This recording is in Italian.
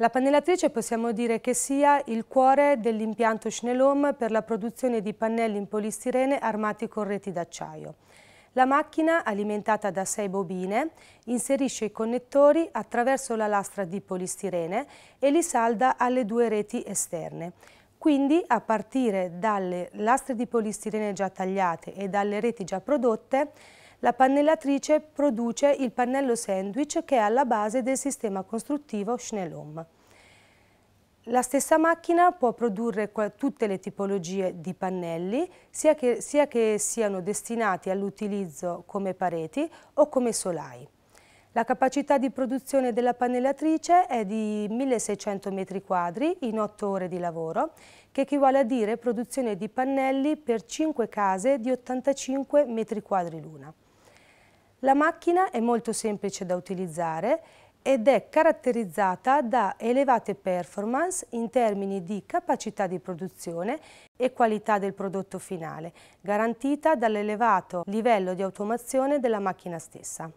La pannellatrice possiamo dire che sia il cuore dell'impianto Schnellom per la produzione di pannelli in polistirene armati con reti d'acciaio. La macchina, alimentata da sei bobine, inserisce i connettori attraverso la lastra di polistirene e li salda alle due reti esterne. Quindi, a partire dalle lastre di polistirene già tagliate e dalle reti già prodotte, la pannellatrice produce il pannello sandwich che è alla base del sistema costruttivo Schnellom. La stessa macchina può produrre tutte le tipologie di pannelli, sia che, sia che siano destinati all'utilizzo come pareti o come solai. La capacità di produzione della pannellatrice è di 1600 m2 in 8 ore di lavoro, che equivale a dire produzione di pannelli per 5 case di 85 m2 l'una. La macchina è molto semplice da utilizzare ed è caratterizzata da elevate performance in termini di capacità di produzione e qualità del prodotto finale, garantita dall'elevato livello di automazione della macchina stessa.